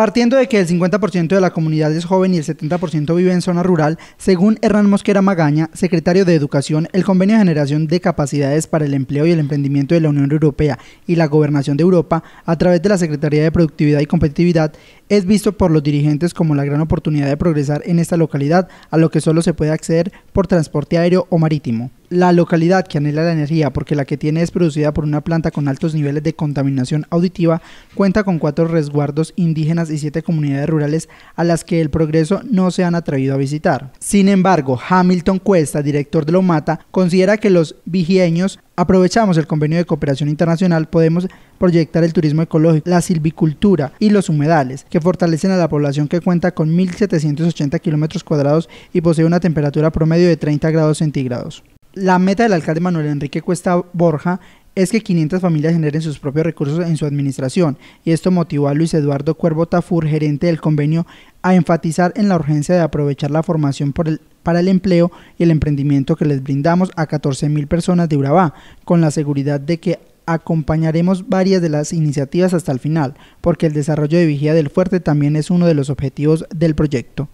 Partiendo de que el 50% de la comunidad es joven y el 70% vive en zona rural, según Hernán Mosquera Magaña, secretario de Educación, el Convenio de Generación de Capacidades para el Empleo y el Emprendimiento de la Unión Europea y la Gobernación de Europa, a través de la Secretaría de Productividad y Competitividad, es visto por los dirigentes como la gran oportunidad de progresar en esta localidad, a lo que solo se puede acceder por transporte aéreo o marítimo la localidad que anhela la energía, porque la que tiene es producida por una planta con altos niveles de contaminación auditiva, cuenta con cuatro resguardos indígenas y siete comunidades rurales a las que el progreso no se han atrevido a visitar. Sin embargo, Hamilton Cuesta, director de Lomata, considera que los vigieños aprovechamos el convenio de cooperación internacional, podemos proyectar el turismo ecológico, la silvicultura y los humedales, que fortalecen a la población que cuenta con 1.780 kilómetros cuadrados y posee una temperatura promedio de 30 grados centígrados. La meta del alcalde Manuel Enrique Cuesta Borja es que 500 familias generen sus propios recursos en su administración y esto motivó a Luis Eduardo Cuervo Tafur, gerente del convenio, a enfatizar en la urgencia de aprovechar la formación para el empleo y el emprendimiento que les brindamos a 14.000 personas de Urabá, con la seguridad de que acompañaremos varias de las iniciativas hasta el final, porque el desarrollo de Vigía del Fuerte también es uno de los objetivos del proyecto.